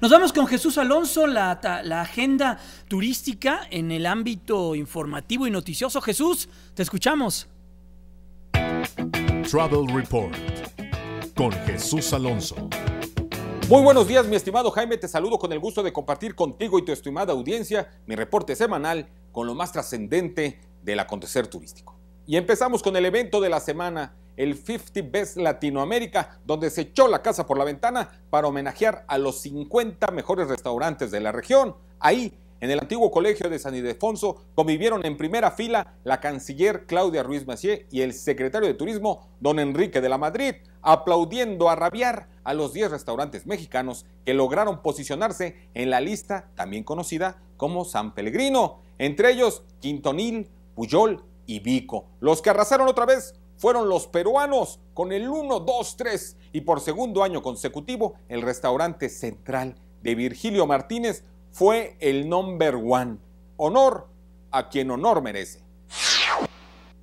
Nos vamos con Jesús Alonso, la, agenda turística en el ámbito informativo y noticioso. Jesús, te escuchamos. Travel Report con Jesús Alonso. Muy buenos días, mi estimado Jaime. Te saludo con el gusto de compartir contigo y tu estimada audiencia mi reporte semanal con lo más trascendente del acontecer turístico. Y empezamos con el evento de la semana el 50 Best Latinoamérica, donde se echó la casa por la ventana para homenajear a los 50 mejores restaurantes de la región. Ahí, en el antiguo colegio de San Ildefonso, convivieron en primera fila la canciller Claudia Ruiz Macié y el secretario de Turismo, don Enrique de la Madrid, aplaudiendo a rabiar a los 10 restaurantes mexicanos que lograron posicionarse en la lista también conocida como San Pellegrino, entre ellos Quintonil, Puyol y Vico, los que arrasaron otra vez fueron los peruanos con el 1, 2, 3 y por segundo año consecutivo el restaurante central de Virgilio Martínez fue el number one. Honor a quien honor merece.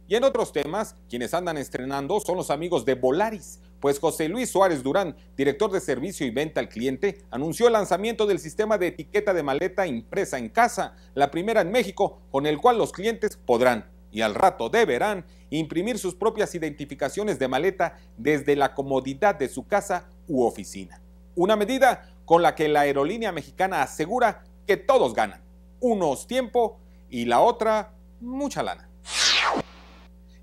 Y en otros temas, quienes andan estrenando son los amigos de Volaris, pues José Luis Suárez Durán, director de servicio y venta al cliente, anunció el lanzamiento del sistema de etiqueta de maleta impresa en casa, la primera en México, con el cual los clientes podrán y al rato deberán imprimir sus propias identificaciones de maleta desde la comodidad de su casa u oficina. Una medida con la que la aerolínea mexicana asegura que todos ganan, unos tiempo y la otra mucha lana.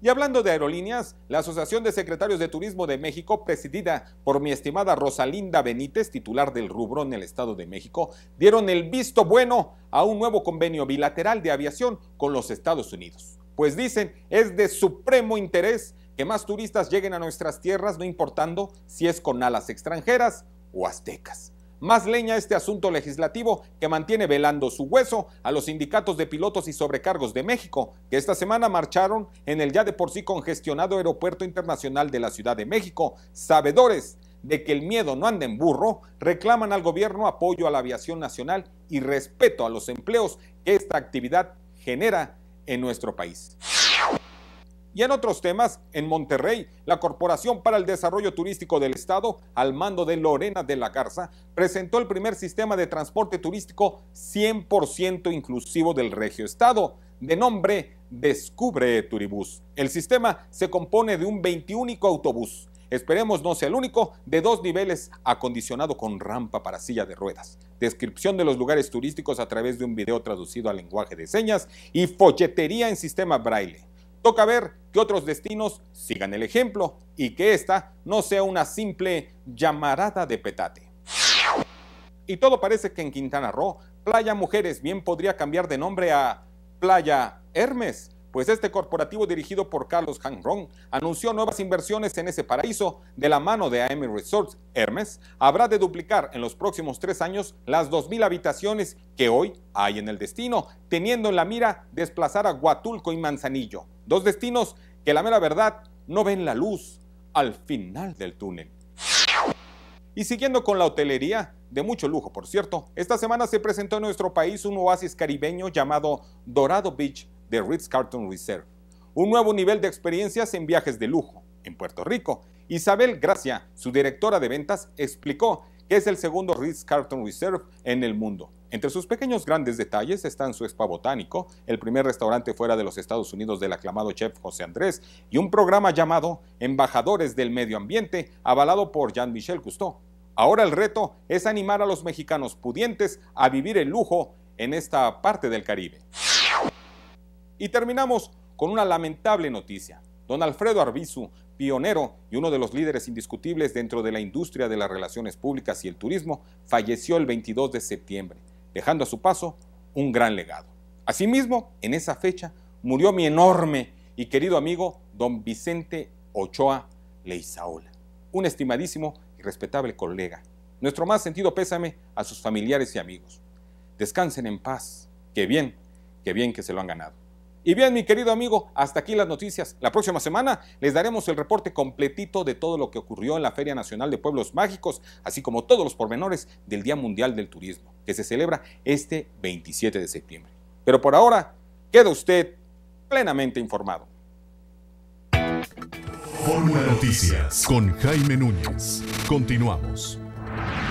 Y hablando de aerolíneas, la Asociación de Secretarios de Turismo de México, presidida por mi estimada Rosalinda Benítez, titular del rubro en el Estado de México, dieron el visto bueno a un nuevo convenio bilateral de aviación con los Estados Unidos pues dicen es de supremo interés que más turistas lleguen a nuestras tierras, no importando si es con alas extranjeras o aztecas. Más leña este asunto legislativo que mantiene velando su hueso a los sindicatos de pilotos y sobrecargos de México, que esta semana marcharon en el ya de por sí congestionado Aeropuerto Internacional de la Ciudad de México, sabedores de que el miedo no anda en burro, reclaman al gobierno apoyo a la aviación nacional y respeto a los empleos que esta actividad genera en nuestro país. Y en otros temas, en Monterrey, la Corporación para el Desarrollo Turístico del Estado, al mando de Lorena de la Garza, presentó el primer sistema de transporte turístico 100% inclusivo del Regio Estado, de nombre Descubre Turibús. El sistema se compone de un 21 autobús Esperemos no sea el único, de dos niveles acondicionado con rampa para silla de ruedas, descripción de los lugares turísticos a través de un video traducido al lenguaje de señas y fochetería en sistema braille. Toca ver que otros destinos sigan el ejemplo y que esta no sea una simple llamarada de petate. Y todo parece que en Quintana Roo, Playa Mujeres bien podría cambiar de nombre a Playa Hermes pues este corporativo dirigido por Carlos Hanron anunció nuevas inversiones en ese paraíso de la mano de AM Resorts Hermes. Habrá de duplicar en los próximos tres años las 2.000 habitaciones que hoy hay en el destino, teniendo en la mira desplazar a Huatulco y Manzanillo, dos destinos que la mera verdad no ven la luz al final del túnel. Y siguiendo con la hotelería, de mucho lujo por cierto, esta semana se presentó en nuestro país un oasis caribeño llamado Dorado Beach de Ritz-Carlton Reserve. Un nuevo nivel de experiencias en viajes de lujo en Puerto Rico. Isabel Gracia, su directora de ventas, explicó que es el segundo Ritz-Carlton Reserve en el mundo. Entre sus pequeños grandes detalles están su spa botánico, el primer restaurante fuera de los Estados Unidos del aclamado chef José Andrés y un programa llamado Embajadores del Medio Ambiente, avalado por Jean-Michel Cousteau. Ahora el reto es animar a los mexicanos pudientes a vivir el lujo en esta parte del Caribe. Y terminamos con una lamentable noticia. Don Alfredo Arbizu, pionero y uno de los líderes indiscutibles dentro de la industria de las relaciones públicas y el turismo, falleció el 22 de septiembre, dejando a su paso un gran legado. Asimismo, en esa fecha murió mi enorme y querido amigo don Vicente Ochoa Leizaola, un estimadísimo y respetable colega. Nuestro más sentido pésame a sus familiares y amigos. Descansen en paz, Qué bien, qué bien que se lo han ganado. Y bien, mi querido amigo, hasta aquí las noticias. La próxima semana les daremos el reporte completito de todo lo que ocurrió en la Feria Nacional de Pueblos Mágicos, así como todos los pormenores del Día Mundial del Turismo, que se celebra este 27 de septiembre. Pero por ahora, queda usted plenamente informado. Noticias con Jaime Núñez. Continuamos.